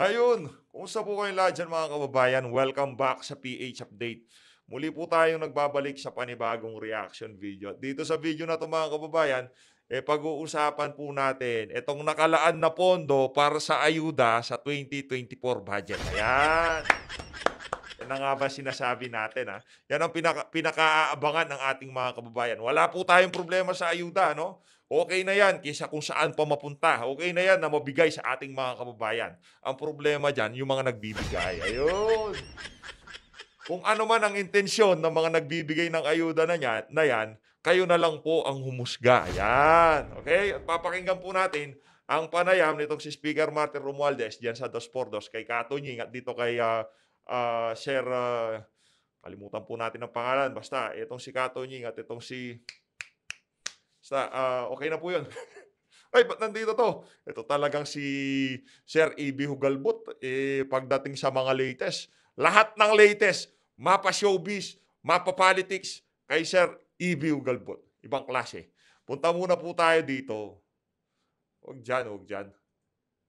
Ayun, kumusta po kayong lahat dyan mga kababayan? Welcome back sa PH Update. Muli po tayong nagbabalik sa panibagong reaction video. dito sa video na ito mga kababayan, eh, pag-uusapan po natin itong nakalaan na pondo para sa ayuda sa 2024 budget. Ayan! na nga ba sinasabi natin? Ha? Ah. Yan ang pinaka, pinakaabangan ng ating mga kababayan. Wala po tayong problema sa ayuda, no? Okay na yan kaysa kung saan pa mapunta. Okay na yan na mabigay sa ating mga kababayan. Ang problema dyan, yung mga nagbibigay. Ayun! Kung ano man ang intensyon ng mga nagbibigay ng ayuda na, yan, na yan, kayo na lang po ang humusga. Yan. Okay? At papakinggan po natin ang panayam nitong si Speaker Martin Romualdez diyan sa Dos Pordos kay Katunying at dito kay uh, uh, Sir, uh, kalimutan po natin ang pangalan. Basta, itong si Kato Nying at itong si... Basta, uh, okay na po yun. Ay, ba't nandito to? Ito talagang si Sir E.B. Hugalbot. Eh, pagdating sa mga latest, lahat ng latest, mapa showbiz, mapa politics, kay Sir E.B. Hugalbot. Ibang klase. Punta muna po tayo dito. Huwag dyan, huwag dyan.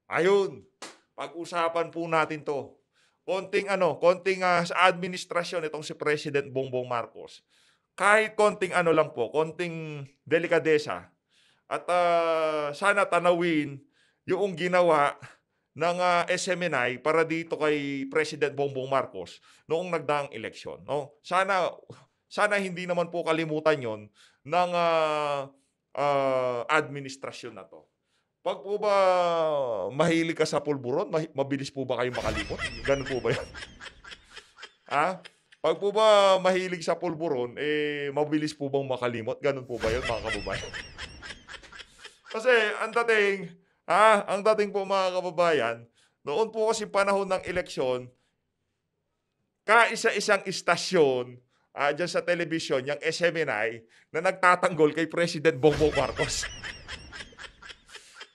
Ayun, pag-usapan po natin to konting ano, konting uh, sa administrasyon itong si President Bongbong Marcos. Kahit konting ano lang po, konting delikadesa. At uh, sana tanawin yung ginawa ng uh, ah, SMNI para dito kay President Bongbong Marcos noong nagdaang eleksyon. No? Sana sana hindi naman po kalimutan 'yon ng uh, uh, administrasyon na to. Pag po ba mahilig ka sa pulburon, mabilis po ba kayo makalimot? Ganun po ba yan? ha? Pag po ba mahilig sa pulburon, eh, mabilis po bang makalimot? Ganun po ba yun, mga kababayan? kasi ang dating, ha? Ang dating po mga kababayan, noon po kasi panahon ng eleksyon, kaisa-isang istasyon uh, dyan sa television, yung SMNI, na nagtatanggol kay President Bongbong Marcos.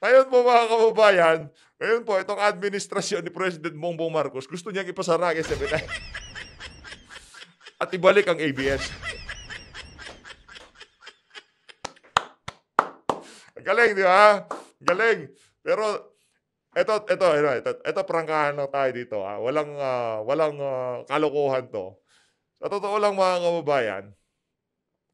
Ngayon po mga kababayan, ngayon po itong administrasyon ni President Bongbong Marcos, gusto niyang ipasara ang SMNI. At ibalik ang ABS. Galing, di ba? Galing. Pero ito ito ito ito, ito prangkahan lang tayo dito ah. Walang uh, ah, walang uh, kalokohan to. Sa totoo lang mga kababayan,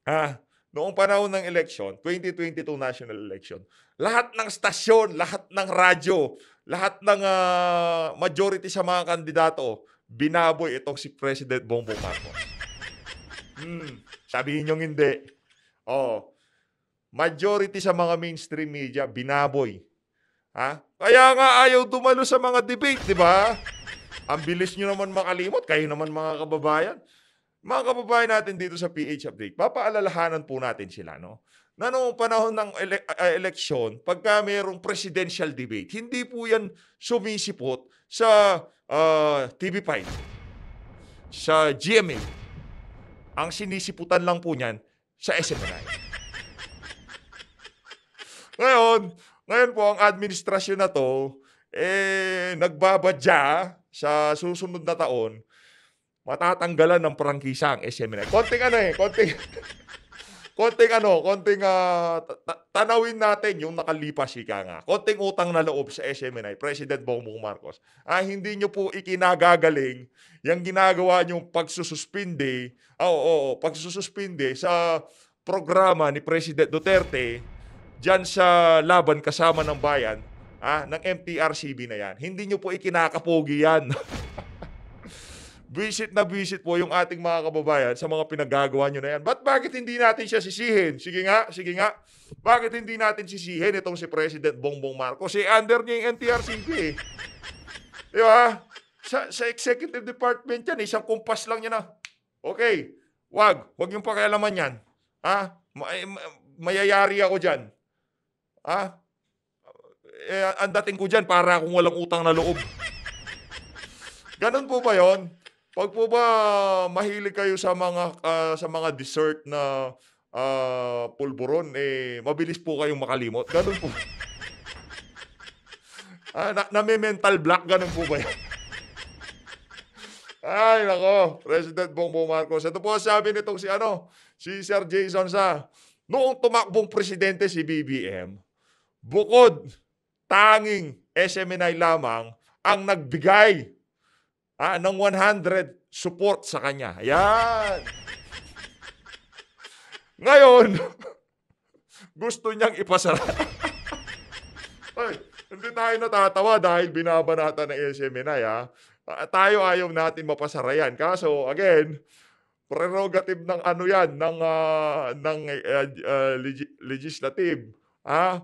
ah, noong panahon ng election, 2022 national election, lahat ng stasyon, lahat ng radyo, lahat ng uh, majority sa mga kandidato, binaboy itong si President Bongbong Marcos. hmm, sabihin nyo hindi. Oh, majority sa mga mainstream media, binaboy. Ha? Kaya nga ayaw dumalo sa mga debate, di ba? Ang bilis niyo naman makalimot, kayo naman mga kababayan mga kababayan natin dito sa PH Update, papaalalahanan po natin sila, no? Na noong panahon ng ele- uh, eleksyon, pagka mayroong presidential debate, hindi po yan sumisipot sa uh, ah, TV5, sa GMA. Ang sinisiputan lang po niyan sa SMNI. ngayon, ngayon po ang administrasyon na to, eh, nagbabadya sa susunod na taon matatanggalan ng prangkisa ang SMNI. Konting ano eh, konting... konting ano, konting uh, tanawin natin yung nakalipas ika nga. Konting utang na loob sa SMNI, President Bongbong Marcos. Ah, hindi nyo po ikinagagaling yung ginagawa nyong pagsususpindi, ah, oo, oh, oh, pagsususpindi sa programa ni President Duterte dyan sa laban kasama ng bayan ah, ng MTRCB na yan. Hindi nyo po ikinakapogi yan. Visit na visit po yung ating mga kababayan sa mga pinagagawa nyo na yan. But bakit hindi natin siya sisihin? Sige nga, sige nga. Bakit hindi natin sisihin itong si President Bongbong Marcos? Si under niya yung NTR-5 eh. Di ba? Sa, sa executive department yan, eh. isang kumpas lang niya na, ah. okay, wag, wag yung pakialaman yan. Ha? May, eh, mayayari ako dyan. Ha? Eh, ang ko dyan, para kung walang utang na loob. Ganun po ba yon? Pag po ba mahilig kayo sa mga uh, sa mga dessert na uh, pulburon eh mabilis po kayong makalimot. Ganun po. ah, na, na mental block ganun po ba Ay, nako, President Bongbong Marcos. Ito po sabi nitong si ano, si Sir Jason sa noong tumakbong presidente si BBM, bukod tanging SMNI lamang ang nagbigay ah, ng 100 support sa kanya. Ayan. Ngayon, gusto niyang ipasara. Ay, hindi tayo natatawa dahil binabanata ng SMNI. Ha? Uh, tayo ayaw natin mapasara yan. Kaso, again, prerogative ng ano yan, ng, uh, ng uh, uh, legislative. Ha?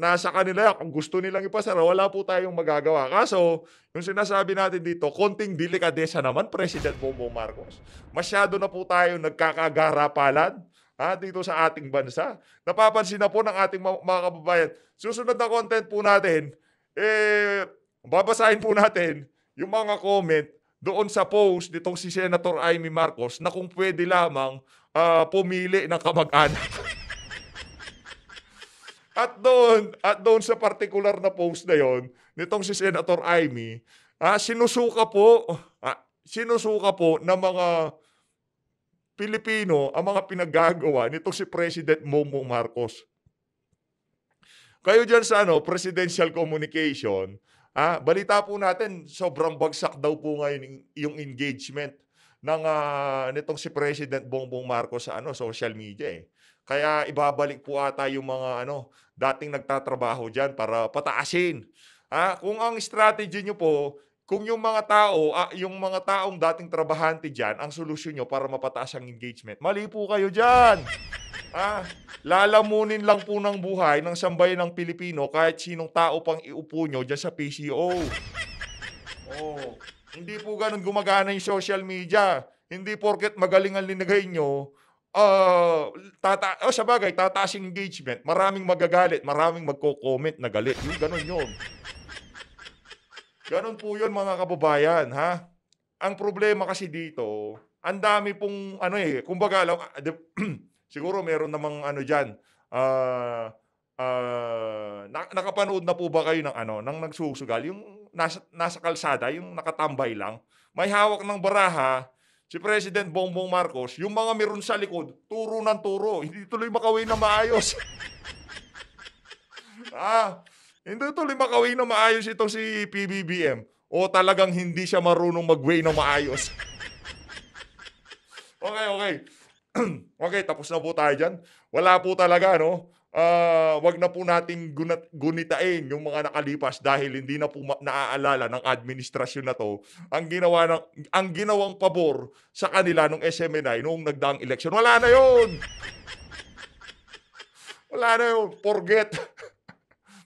nasa kanila kung gusto nilang ipasara, wala po tayong magagawa. Kaso, yung sinasabi natin dito, konting delikadesa naman, President Bongbong Marcos. Masyado na po tayo nagkakagarapalan ha, dito sa ating bansa. Napapansin na po ng ating mga kababayan. Susunod na content po natin, eh, babasahin po natin yung mga comment doon sa post nitong si Senator Amy Marcos na kung pwede lamang uh, pumili ng kamag-anak. At doon, at doon sa particular na post na yon, nitong si Senator Amy, ah, sinusuka po, ah, sinusuka po ng mga Pilipino ang mga pinagagawa nitong si President Momo Marcos. Kayo dyan sa ano, presidential communication, ah, balita po natin, sobrang bagsak daw po ngayon yung engagement ng uh, nitong si President Bongbong Marcos sa ano social media eh. Kaya ibabalik po ata yung mga ano dating nagtatrabaho diyan para pataasin. Ah, kung ang strategy niyo po kung yung mga tao, ah, yung mga taong dating trabahante diyan, ang solusyon nyo para mapataas ang engagement, mali po kayo diyan. Ah, lalamunin lang po ng buhay ng sambayan ng Pilipino kahit sinong tao pang iupo nyo diyan sa PCO. Oh. Hindi po ganun gumagana yung social media. Hindi porket magaling ang linagay nyo, uh, tata oh, sa bagay, tataas engagement. Maraming magagalit, maraming magko-comment na galit. Yung ganun yun. Ganun po yun mga kababayan, ha? Ang problema kasi dito, ang dami pong ano eh, kumbaga lang, ah, siguro meron namang ano diyan. Uh, ah, uh, na, nakapanood na po ba kayo ng ano, ng nagsusugal? Yung nasa, nasa kalsada, yung nakatambay lang, may hawak ng baraha, si President Bongbong Marcos, yung mga meron sa likod, turo ng turo. Hindi tuloy makawin na maayos. ah, hindi tuloy makawin na maayos itong si PBBM. O talagang hindi siya marunong mag-way na maayos. okay, okay. okay, tapos na po tayo dyan. Wala po talaga, no? uh, wag na po nating gunat, gunitain yung mga nakalipas dahil hindi na po naaalala ng administrasyon na to ang ginawa ng ang ginawang pabor sa kanila nung SMNI noong nagdaang election Wala na 'yon. Wala na 'yon. Forget.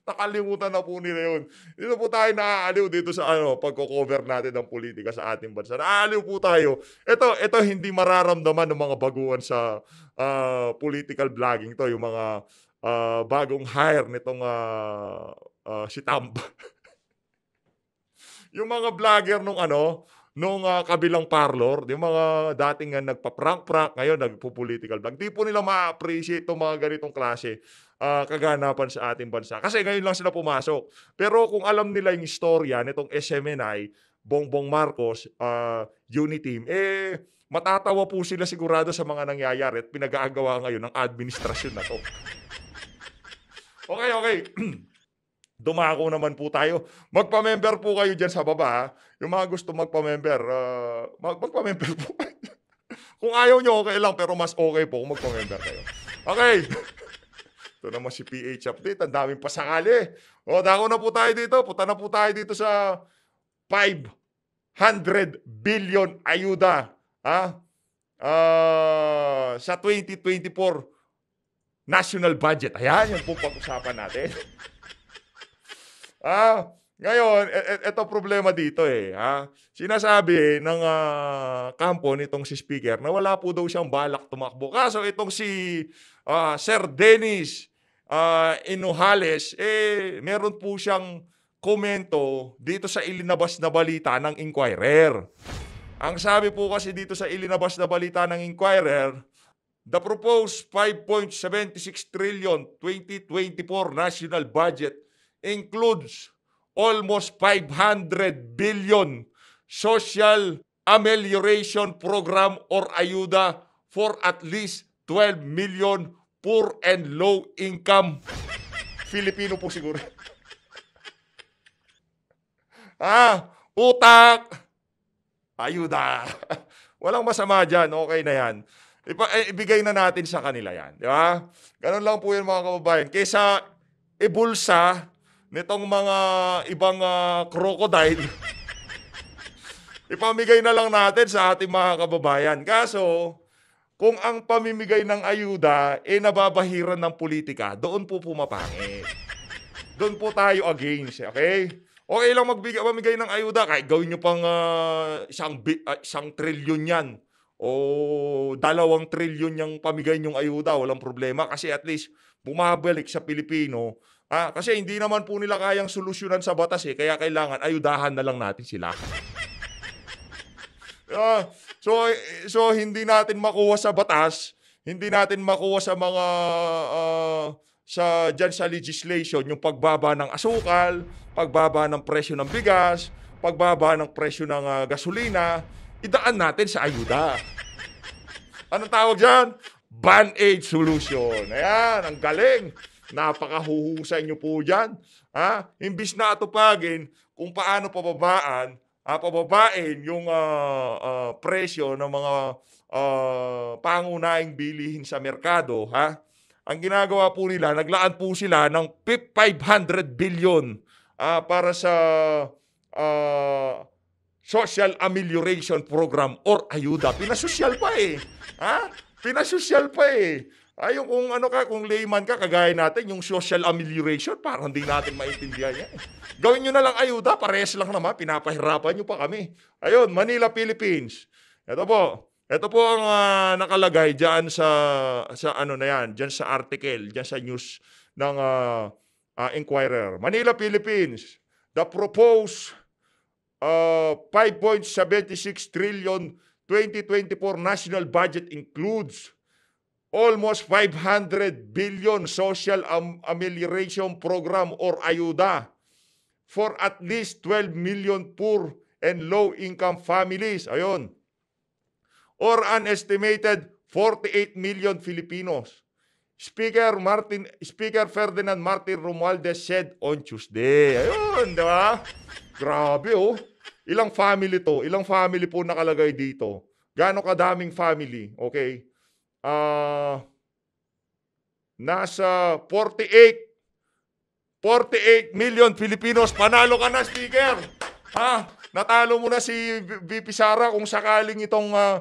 Nakalimutan na po nila yun. Dito po tayo naaaliw dito sa ano, pagko-cover natin ng politika sa ating bansa. Naaaliw po tayo. Ito, ito hindi mararamdaman ng mga baguhan sa uh, political vlogging to, yung mga uh, bagong hire nitong uh, uh, si Tamba. yung mga vlogger nung ano, nung uh, kabilang parlor, yung mga dating nga nagpa-prank-prank, ngayon nagpo-political vlog, di po nila ma-appreciate itong mga ganitong klase uh, kaganapan sa ating bansa. Kasi ngayon lang sila pumasok. Pero kung alam nila yung istorya nitong SMNI, Bongbong Marcos, uh, ah, Uniteam, eh, matatawa po sila sigurado sa mga nangyayari at pinag-aagawa ngayon ng administrasyon na to. Okay, okay. Dumako naman po tayo. Magpa-member po kayo dyan sa baba. Yung mga gusto magpa-member, uh, mag magpa-member po kayo. kung ayaw nyo, okay lang. Pero mas okay po kung magpa-member kayo. Okay. Ito naman si PH Update. Ang daming pasakali. O, dako na po tayo dito. Punta na po tayo dito sa 500 billion ayuda. Ha? Uh, sa 2024 national budget. Ayan, yung po pag-usapan natin. ah, ngayon, ito e, e, problema dito eh. Ha? Sinasabi ng uh, kampo nitong si Speaker na wala po daw siyang balak tumakbo. Kaso itong si uh, Sir Dennis uh, Inuhales, eh, meron po siyang komento dito sa ilinabas na balita ng Inquirer. Ang sabi po kasi dito sa ilinabas na balita ng Inquirer, The proposed 5.76 trillion 2024 national budget includes almost 500 billion social amelioration program or ayuda for at least 12 million poor and low income Filipino po siguro. ah, utak, ayuda. Walang masama dyan, okay na yan. Ipa, eh, ibigay na natin sa kanila yan. Di ba? Ganun lang po yun mga kababayan. Kesa ibulsa nitong mga ibang uh, crocodile, ipamigay na lang natin sa ating mga kababayan. Kaso, kung ang pamimigay ng ayuda ay eh, nababahiran ng politika, doon po pumapangit. doon po tayo against, okay? Okay lang magbigay, mamigay ng ayuda, kahit gawin nyo pang uh, isang, bi, uh, isang trilyon yan o dalawang trilyon yung pamigay nyong ayuda, walang problema kasi at least bumabalik sa Pilipino Ha? Ah, kasi hindi naman po nila kayang solusyonan sa batas eh. Kaya kailangan ayudahan na lang natin sila. uh, so, so, hindi natin makuha sa batas, hindi natin makuha sa mga, uh, sa, dyan sa legislation, yung pagbaba ng asukal, pagbaba ng presyo ng bigas, pagbaba ng presyo ng uh, gasolina, idaan natin sa ayuda. Anong tawag dyan? Band-aid solution. Ayan, ang galing. Napakahuhusay nyo po dyan. Ha? Imbis na atupagin kung paano pababaan, ha, pababain yung uh, uh, presyo ng mga uh, pangunahing bilihin sa merkado. Ha? Ang ginagawa po nila, naglaan po sila ng 500 billion uh, para sa uh, social amelioration program or ayuda. Pinasosyal pa eh. Ha? Pinasosyal pa eh. Ay, kung ano ka, kung layman ka, kagaya natin, yung social amelioration, parang hindi natin maintindihan yan. Gawin nyo na lang ayuda, pares lang naman, pinapahirapan nyo pa kami. Ayun, Manila, Philippines. Ito po, ito po ang uh, nakalagay diyan sa sa ano na yan, diyan sa article, diyan sa news ng uh, uh, Inquirer. Manila, Philippines. The proposed uh, 5.76 trillion 2024 national budget includes almost 500 billion social amelioration program or ayuda for at least 12 million poor and low-income families. Ayon. Or an estimated 48 million Filipinos. Speaker Martin Speaker Ferdinand Martin Romualdez said on Tuesday. Ayun, di ba? Grabe oh. Ilang family to? Ilang family po nakalagay dito? Gaano kadaming family? Okay uh, nasa 48 48 million Pilipinos Panalo ka na, speaker. Ha? Natalo mo na si VP Sara kung sakaling itong uh, ah,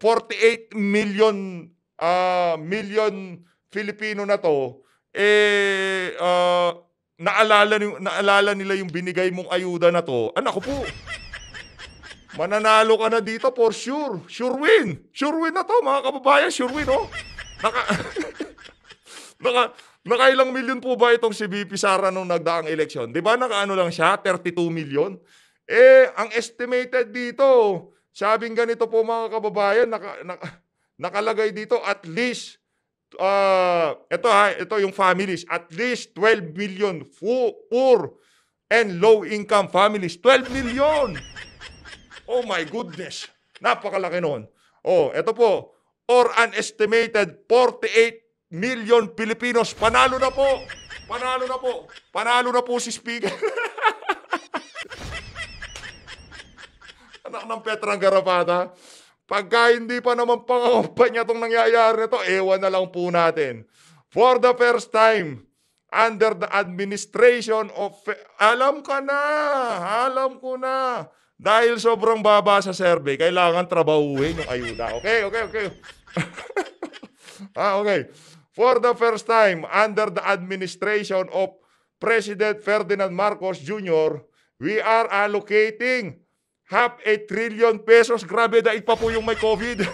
48 million uh, million Filipino na to eh uh, naalala naalala nila yung binigay mong ayuda na to. Anak ko po. Mananalo ka na dito for sure. Sure win. Sure win na to, mga kababayan. Sure win, oh. Naka, naka, Nakailang milyon po ba itong si VP Sara nung nagdaang eleksyon? Di ba nakaano lang siya? 32 million? Eh, ang estimated dito, sabing ganito po mga kababayan, naka, naka, nakalagay dito at least, uh, ah, ito ha, ito yung families, at least 12 million poor and low income families. 12 million! Oh my goodness. Napakalaki noon. Oh, eto po. Or an estimated 48 million Pilipinos. Panalo na po. Panalo na po. Panalo na po si Speaker. Anak ng Petrang Garapata. Pagka hindi pa naman pangangampanya itong nangyayari nito, ewan na lang po natin. For the first time, under the administration of... Alam ka na! Alam ko na! Dahil sobrang baba sa survey, kailangan trabahuhin yung ayuda. Okay, okay, okay. ah, okay. For the first time, under the administration of President Ferdinand Marcos Jr., we are allocating half a trillion pesos. Grabe, daig pa po yung may COVID.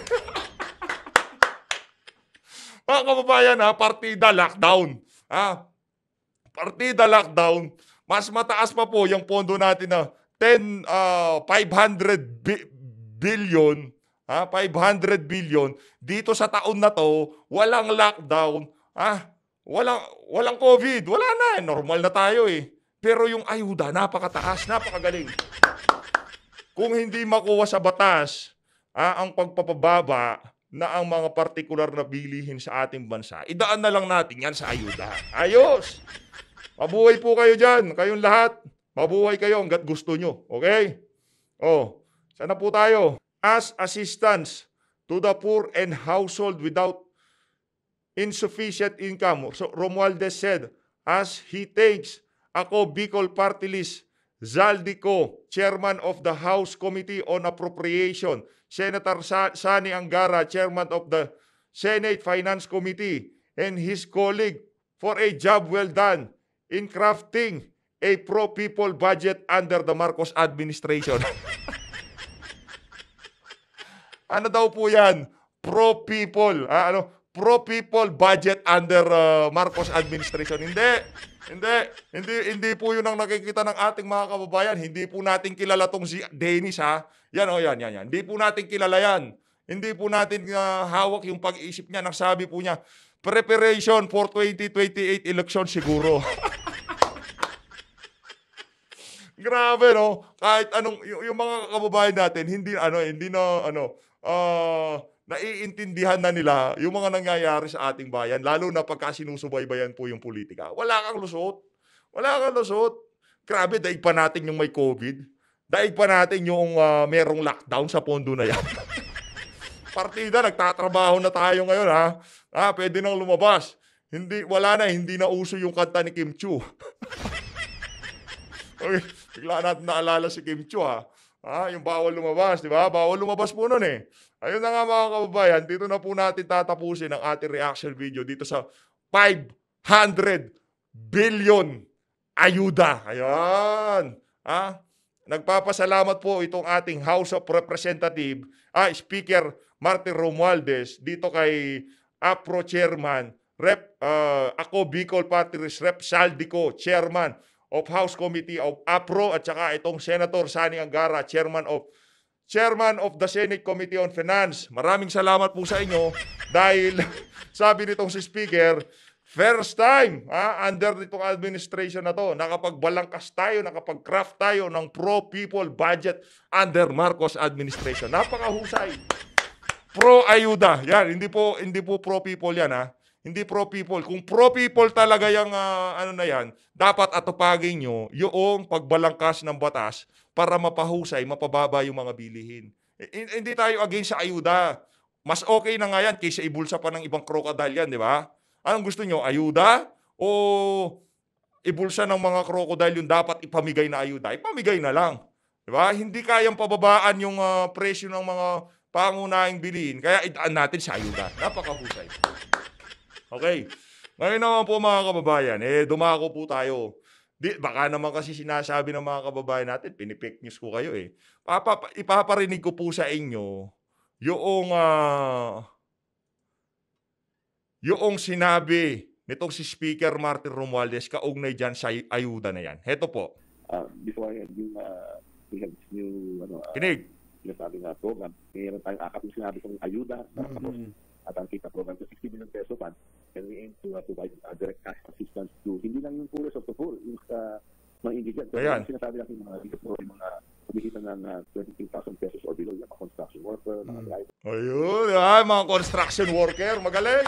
Mga kababayan, ha, partida lockdown. Ha? Partida lockdown. Mas mataas pa po yung pondo natin na 10 uh, 500 bi- billion, ha, ah, 500 billion dito sa taon na to, walang lockdown, ha? Ah, walang walang COVID, wala na, normal na tayo eh. Pero yung ayuda napakataas, napakagaling. Kung hindi makuha sa batas ah, ang pagpapababa na ang mga partikular na bilihin sa ating bansa, idaan na lang natin yan sa ayuda. Ayos! Mabuhay po kayo dyan, kayong lahat. Mabuhay kayo hanggat gusto nyo. Okay? Oh, sana po tayo. As assistance to the poor and household without insufficient income. So Romualdez said, as he takes ako Bicol Party List, Zaldico, Chairman of the House Committee on Appropriation, Senator Sani Angara, Chairman of the Senate Finance Committee, and his colleague for a job well done in crafting a pro-people budget under the Marcos administration. ano daw po yan? Pro-people. Ah, ano? Pro-people budget under uh, Marcos administration. Hindi. Hindi. Hindi, hindi po yun ang nakikita ng ating mga kababayan. Hindi po natin kilala tong si Dennis ha. Yan o oh, yan, yan, yan. Hindi po natin kilala yan. Hindi po natin uh, hawak yung pag-iisip niya. Nang po niya, preparation for 2028 election siguro. Grabe no. Kahit anong yung, yung mga kababayan natin hindi ano eh, hindi na ano uh, naiintindihan na nila yung mga nangyayari sa ating bayan lalo na pagka sinusubaybayan po yung politika. Wala kang lusot. Wala kang lusot. Grabe daig pa natin yung may COVID. Daig pa natin yung uh, merong lockdown sa pondo na yan. Partida, nagtatrabaho na tayo ngayon ha. Ah, pwede nang lumabas. Hindi, wala na, hindi na uso yung kanta ni Kim Chu. okay. Bigla natin naalala si Kim Chu ha. Ah, yung bawal lumabas, di ba? Bawal lumabas po nun eh. Ayun na nga mga kababayan, dito na po natin tatapusin ang ating reaction video dito sa 500 billion ayuda. Ayan. Ha? nagpapasalamat po itong ating House of Representative, ah, Speaker Martin Romualdez, dito kay APRO Chairman, Rep, uh, ako Bicol Patrice, Rep Saldico, Chairman, of House Committee of APRO at saka itong Senator Sani Angara, Chairman of Chairman of the Senate Committee on Finance. Maraming salamat po sa inyo dahil sabi nitong si Speaker, first time ha, under nitong administration na to, nakapagbalangkas tayo, nakapag-craft tayo ng pro-people budget under Marcos administration. Napakahusay. Pro-ayuda. Yan, hindi po, hindi po pro-people yan ha. Hindi pro-people. Kung pro-people talaga yung uh, ano na yan, dapat atupagin nyo yung pagbalangkas ng batas para mapahusay, mapababa yung mga bilihin. Hindi tayo against sa ayuda. Mas okay na nga yan kaysa ibulsa pa ng ibang crocodile yan, di ba? Anong gusto nyo? Ayuda? O ibulsa ng mga crocodile yung dapat ipamigay na ayuda? Ipamigay na lang. Di ba? Hindi kayang pababaan yung uh, presyo ng mga pangunahing bilihin. Kaya idaan natin sa ayuda. Napakahusay. Okay? Ngayon naman po mga kababayan, eh dumako po tayo. Di, baka naman kasi sinasabi ng mga kababayan natin, pinipik news ko kayo eh. Papa, ipaparinig ko po sa inyo yung uh, yung sinabi nitong si Speaker Martin Romualdez kaugnay dyan sa ayuda na yan. Heto po. Uh, before I had yung uh, we have new ano, uh, Kinig. sinasabi nga program, mayroon tayong akap yung sinabi kong ayuda. Mm-hmm. At ang kita program, 60 million peso pa and we aim to uh, provide uh, direct cash assistance to hindi lang yung poorest of the poor, yung sa uh, mga indigent. Kasi Ayan. sinasabi natin mga dito po, yung mga kumikita ng uh, 23,000 pesos or below, yung mga construction worker, hmm. mga driver. Ayun, ah, mga construction worker, magaling!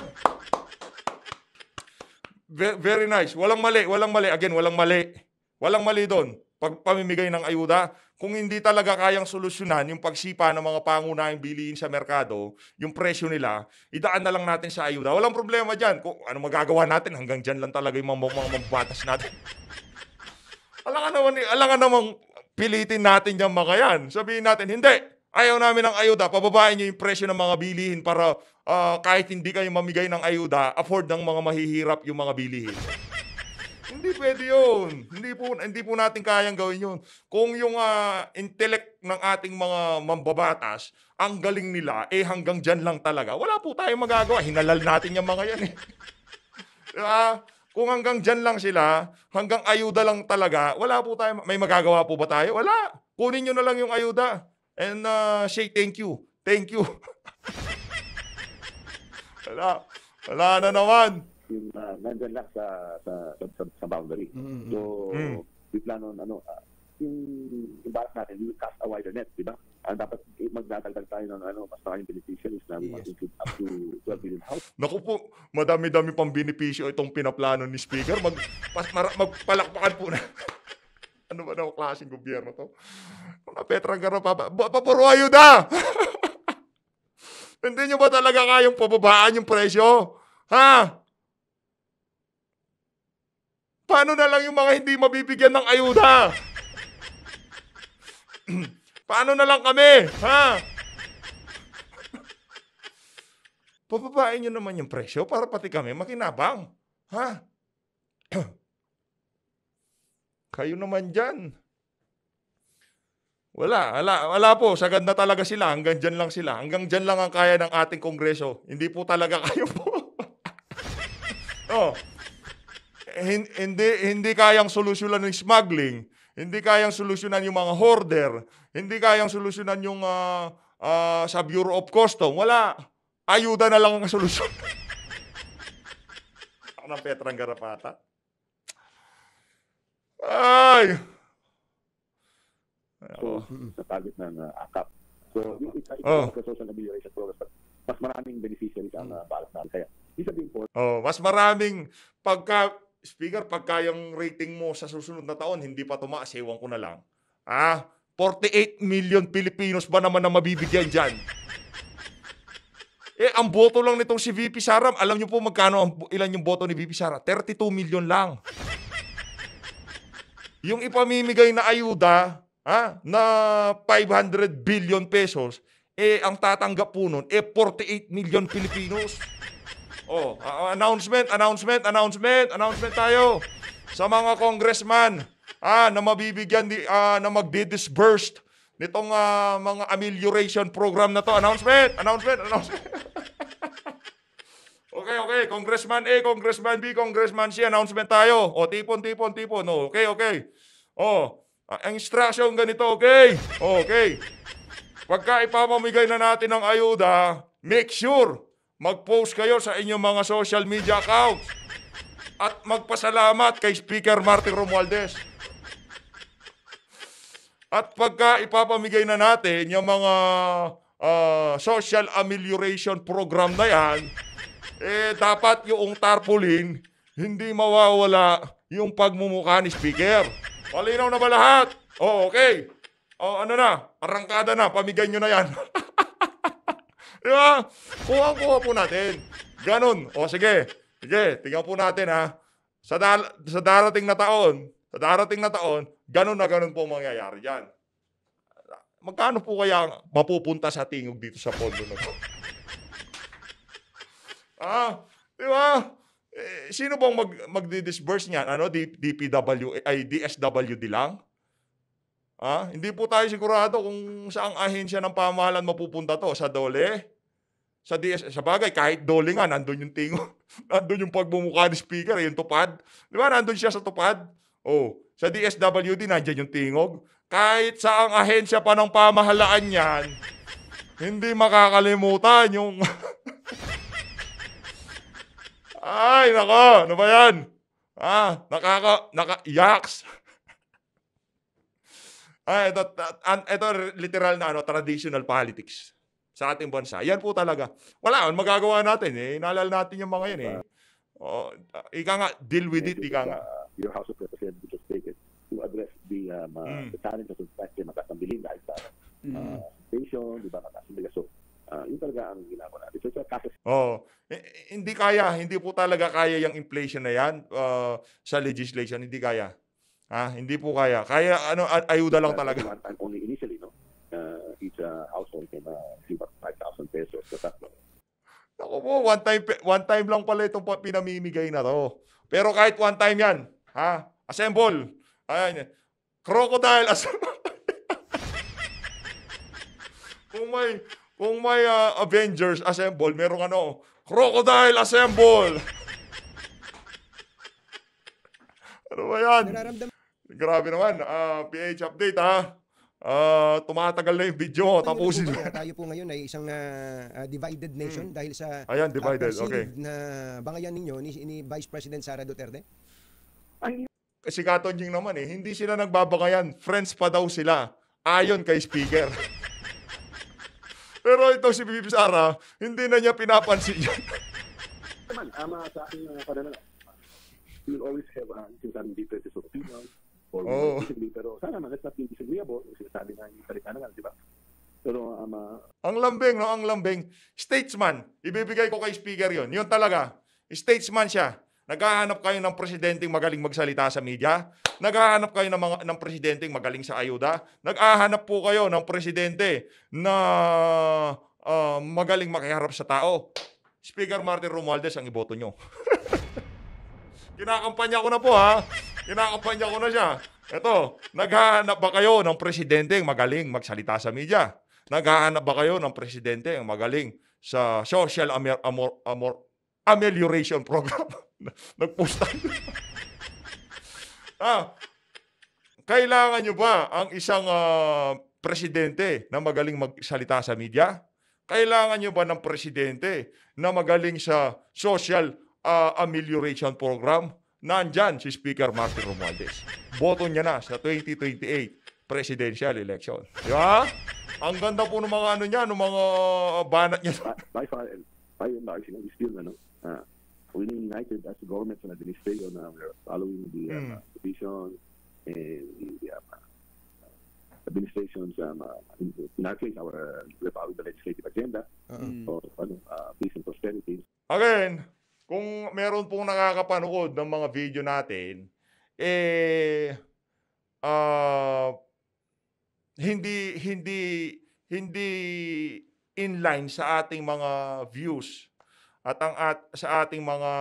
Very nice. Walang mali, walang mali. Again, walang mali. Walang mali doon pagpamimigay ng ayuda. Kung hindi talaga kayang solusyunan yung pagsipa ng mga pangunahing bilihin sa merkado, yung presyo nila, idaan na lang natin sa ayuda. Walang problema dyan. Kung ano magagawa natin, hanggang dyan lang talaga yung mga, mga mabatas natin. alangan naman, alangan naman pilitin natin yung mga yan. Sabihin natin, hindi, ayaw namin ng ayuda, pababain nyo yung presyo ng mga bilihin para uh, kahit hindi kayo mamigay ng ayuda, afford ng mga mahihirap yung mga bilihin. Hindi pwede yun. Hindi po, hindi po natin kayang gawin yun. Kung yung uh, intellect ng ating mga mambabatas, ang galing nila, eh hanggang dyan lang talaga. Wala po tayong magagawa. Hinalal natin yung mga yan eh. Uh, kung hanggang dyan lang sila, hanggang ayuda lang talaga, wala po tayo. May magagawa po ba tayo? Wala. Kunin nyo na lang yung ayuda. And uh, say thank you. Thank you. wala. Wala na naman yung uh, ah, nandyan lang sa sa, sa, sa boundary. Mm-hmm. So, mm. we plan on ano, uh, yung, yung barat natin, we cast a wider net, di ba? Ang dapat magdadagdag tayo ng ano, mas maraming beneficiaries na yes. include up to 12 million house. Naku po, madami-dami pang benepisyo itong pinaplano ni Speaker. Mag, pas, mar, magpalakpakan po na. ano ba daw klaseng gobyerno to? Mga Petra Garopapa, papuro ayuda! Hindi nyo ba talaga kayong pababaan yung presyo? Ha? Paano na lang yung mga hindi mabibigyan ng ayuda? Paano na lang kami? Ha? Pababain nyo naman yung presyo para pati kami makinabang. Ha? Kayo naman dyan. Wala, wala, wala po. Sagad na talaga sila. Hanggang dyan lang sila. Hanggang dyan lang ang kaya ng ating kongreso. Hindi po talaga kayo po. oh, hindi, hindi kayang solusyonan ng smuggling, hindi kayang solusyonan yung mga hoarder, hindi kayang solusyonan yung uh, uh, sa Bureau of Custom. Wala. Ayuda na lang ang solusyon. Ako ng Petrang Garapata. Ay! So, oh. sa target ng uh, ah, AKAP. So, isa ito oh. sa social amelioration programs. Mas maraming beneficiaries ang uh, balak na. Kaya, isa din po. Oh, mas maraming pagka Speaker, pagka yung rating mo sa susunod na taon, hindi pa tumaas, ewan ko na lang. Ah, 48 million Pilipinos ba naman na mabibigyan dyan? eh, ang boto lang nitong si VP Sara, alam niyo po magkano ang, ilan yung boto ni VP Sara? 32 million lang. Yung ipamimigay na ayuda, ha, na 500 billion pesos, eh ang tatanggap po nun, eh 48 million Pilipinos. Oh, uh, announcement, announcement, announcement, announcement tayo sa mga congressman ah, na mabibigyan di, ah, na magdi-disbursed nitong ah, mga amelioration program na to. Announcement, announcement, announcement. okay, okay. Congressman A, Congressman B, Congressman C, announcement tayo. Oh, tipon, tipon, tipon. O, oh, okay, okay. Oh, ang instruction ganito, okay? O, oh, okay. Pagka ipamamigay na natin ng ayuda, make sure Mag-post kayo sa inyong mga social media accounts at magpasalamat kay Speaker Martin Romualdez. At pagka ipapamigay na natin yung mga uh, social amelioration program na yan, eh dapat yung tarpaulin hindi mawawala yung pagmumukha ni Speaker. Malinaw na ba lahat? Oh, okay. Oh, ano na? Arangkada na. Pamigay nyo na yan. Diba? Kuha-kuha po natin. Ganon. O sige, sige, tingnan po natin ha. Sa, dal- sa darating na taon, sa darating na taon, ganon na ganon po mangyayari yan. Magkano po kaya mapupunta sa tingog dito sa pondo na to? ah, di ba? Eh, sino bang mag, magdi-disburse niyan? Ano, DPW, ay DSWD lang? Ah, hindi po tayo sigurado kung saang ahensya ng pamahalan mapupunta to. Sa DOLE? sa DS sa bagay kahit dole nga nandoon yung tingo nandoon yung pagmumukha ni speaker eh, yung tupad di ba nandoon siya sa tupad oh sa DSWD nandiyan yung tingog kahit sa ang ahensya pa ng pamahalaan yan hindi makakalimutan yung ay nako ano ba yan ah nakaka naka yaks ah ito, ito literal na ano traditional politics sa ating bansa. Yan po talaga. Wala, magagawa natin eh. Inalal natin yung mga yan eh. Oh, uh, ika nga, deal with it, ika nga. Uh, your House of Representatives stated to address the, um, uh, mm. the challenges of fact na makasambilin dahil sa mm. uh, station, di ba, makasambilin. So, uh, yun talaga ang ginagawa natin. So, it's a process. Oh, eh, hindi kaya, hindi po talaga kaya yung inflation na yan uh, sa legislation, hindi kaya. Ah, Hindi po kaya. Kaya ano ayuda lang talaga. And only initially tatlo. Ako po, one time, one time lang pala itong pinamimigay na to. Pero kahit one time yan, ha? Assemble. Ayan. Crocodile assemble. kung may, kung may uh, Avengers assemble, merong ano, Crocodile assemble. ano ba yan? Grabe naman. Uh, ah, PH update ha uh, tumatagal na yung video. Tayo tapusin mo. tayo po ngayon ay isang uh, divided nation hmm. dahil sa Ayan, divided. Uh, okay. na bangayan ninyo ni, ni Vice President Sara Duterte? Ang... Si Katon Jing naman eh, hindi sila nagbabangayan. Friends pa daw sila. Ayon kay Speaker. Pero ito si Bibi Sara, hindi na niya pinapansin Man, Tama sa aking pananaw. You'll always have a different differences of opinion or oh. physically. Pero sana mag-stop yung disagreeable, sinasabi nga yung salita naman, di ba? Pero um, ah, Ang lambing, no? Ang lambing. Statesman. Ibibigay ko kay speaker yon. Yun talaga. Statesman siya. Naghahanap kayo ng presidenteng magaling magsalita sa media. Naghahanap kayo ng, mga, ng presidenteng magaling sa ayuda. Naghahanap po kayo ng presidente na uh, magaling makiharap sa tao. Speaker Martin Romualdez ang iboto nyo. Kinakampanya ko na po ha. Kinakampanya ko na siya. Ito, naghahanap ba kayo ng presidente ang magaling magsalita sa media? Naghahanap ba kayo ng presidente ang magaling sa social amor, amor, amor, amelioration program? Nagpusta. ah, kailangan nyo ba ang isang uh, presidente na magaling magsalita sa media? Kailangan nyo ba ng presidente na magaling sa social uh, amelioration program? nandyan si Speaker Martin Romualdez. Boto niya na sa 2028 presidential election. Di ba? Ang ganda po ng mga ano niya, ng mga ah, banat niya. By far, eh, by and large, you know, we still, ano, uh, we united as a government and administration. Uh, we're following the um, mm. vision and the, um, uh, administration's, um, uh, in our case, our, uh, the legislative agenda uh-huh. of ano, uh, peace and prosperity. Again, kung meron pong nakakapanood ng mga video natin, eh, uh, hindi, hindi, hindi in line sa ating mga views at ang at, sa ating mga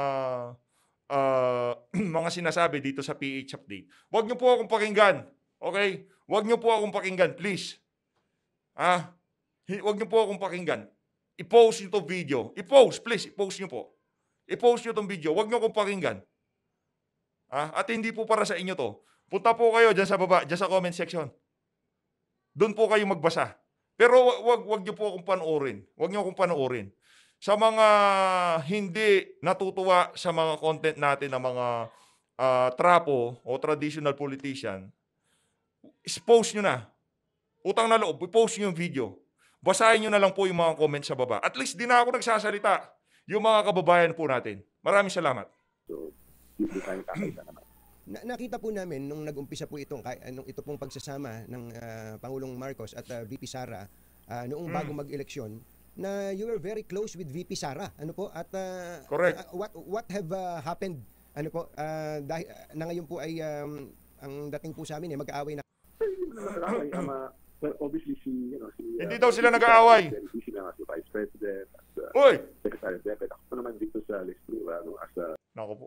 uh, mga sinasabi dito sa PH update. Huwag niyo po akong pakinggan. Okay? Huwag niyo po akong pakinggan, please. Ah, huwag niyo po akong pakinggan. I-post nito video. I-post, please. I-post niyo po. I-post nyo tong video. Huwag nyo kong pakinggan. Ah, at hindi po para sa inyo to. Punta po kayo dyan sa baba, dyan sa comment section. Doon po kayo magbasa. Pero wag wag niyo po akong panoorin. Wag niyo akong panoorin. Sa mga hindi natutuwa sa mga content natin ng mga uh, trapo o traditional politician, expose niyo na. Utang na loob, post nyo yung video. Basahin niyo na lang po yung mga comments sa baba. At least di na ako nagsasalita yung mga kababayan po natin. Maraming salamat. So, hindi tayong kakita naman. Na, nakita po namin nung nag-umpisa po itong anong ito pong pagsasama ng uh, Pangulong Marcos at uh, ah, VP Sara uh, noong mm. bago mag-eleksyon na you were very close with VP Sara. Ano po? At uh, Correct. Uh, what what have uh, happened? Ano po? Uh, dahil, uh, na ngayon po ay um, ang dating po sa amin eh mag-aaway na. But obviously, si, you know, si... Hindi uh, daw sila nag-aaway. Hindi sila nga si Vice President. At, uh, Uy! Secretary of Defense. Ako naman dito sa list ko, uh, ano, as a... Naku po.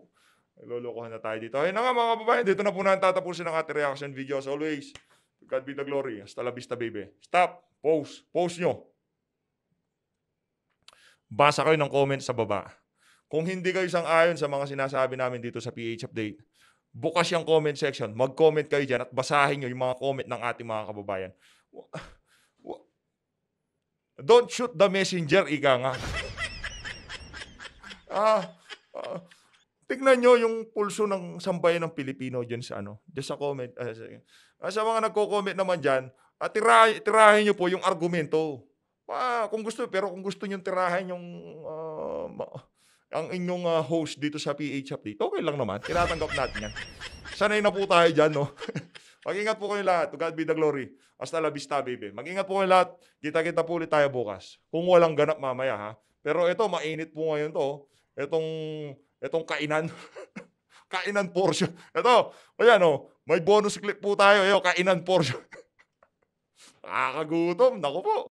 Lolokohan na tayo dito. Ayun na nga mga kababayan, dito na po na tatapusin ang ating reaction video. As always, God be the glory. Hasta la vista, baby. Stop. Post. Post nyo. Basa kayo ng comment sa baba. Kung hindi kayo sang-ayon sa mga sinasabi namin dito sa PH Update, bukas yung comment section. Mag-comment kayo dyan at basahin nyo yung mga comment ng ating mga kababayan. Don't shoot the messenger, ika nga. ah, ah, tignan nyo yung pulso ng sambayan ng Pilipino dyan sa ano, just sa comment. Ah, sa, ah, sa mga nagko-comment naman dyan, at ah, tirahin, tirahin nyo po yung argumento. Ah, kung gusto, pero kung gusto nyo tirahin yung uh, ang inyong uh, host dito sa PH Update, okay lang naman. Tinatanggap natin yan. Sanay na po tayo dyan, no? Mag-ingat po kayong lahat. God be the glory. Hasta la vista, baby. Mag-ingat po kayo lahat. Kita-kita po ulit tayo bukas. Kung walang ganap mamaya, ha? Pero ito, mainit po ngayon to. Oh. Itong, itong kainan. kainan portion. Ito, ayan o. Oh. May bonus clip po tayo. Ayo, oh, kainan portion. Nakakagutom. Naku po.